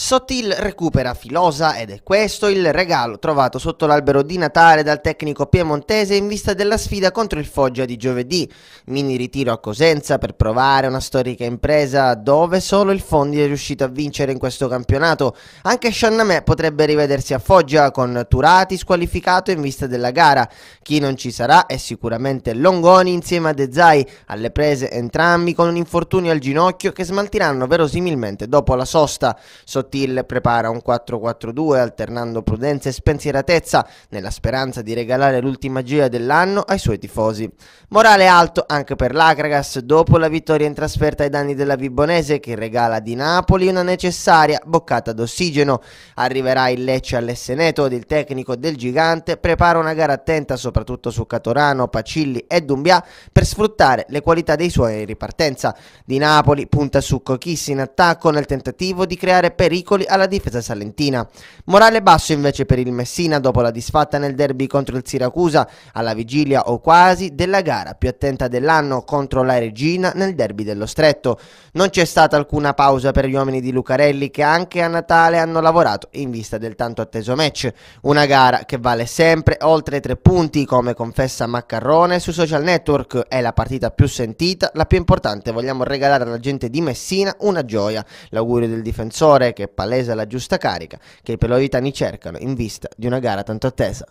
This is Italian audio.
Sotil recupera Filosa ed è questo il regalo trovato sotto l'albero di Natale dal tecnico piemontese in vista della sfida contro il Foggia di giovedì. Mini ritiro a Cosenza per provare una storica impresa dove solo il Fondi è riuscito a vincere in questo campionato. Anche Sciannamè potrebbe rivedersi a Foggia con Turati squalificato in vista della gara. Chi non ci sarà è sicuramente Longoni insieme a De Zai, alle prese entrambi con un infortunio al ginocchio che smaltiranno verosimilmente dopo la sosta. Sotil Till prepara un 4-4-2 alternando prudenza e spensieratezza nella speranza di regalare l'ultima gira dell'anno ai suoi tifosi. Morale alto anche per l'Akragas dopo la vittoria in trasferta ai danni della Vibonese che regala di Napoli una necessaria boccata d'ossigeno. Arriverà il Lecce all'Esseneto ed il tecnico del gigante prepara una gara attenta soprattutto su Catorano, Pacilli e Dumbia per sfruttare le qualità dei suoi in ripartenza. Di Napoli punta su Cochissi in attacco nel tentativo di creare pericoli pericoli alla difesa salentina. Morale basso invece per il Messina dopo la disfatta nel derby contro il Siracusa, alla vigilia o quasi della gara più attenta dell'anno contro la Regina nel derby dello Stretto. Non c'è stata alcuna pausa per gli uomini di Lucarelli che anche a Natale hanno lavorato in vista del tanto atteso match. Una gara che vale sempre oltre tre punti, come confessa Maccarrone su social network. È la partita più sentita, la più importante. Vogliamo regalare alla gente di Messina una gioia. L'augurio del difensore che palesa la giusta carica che i peloritani cercano in vista di una gara tanto attesa.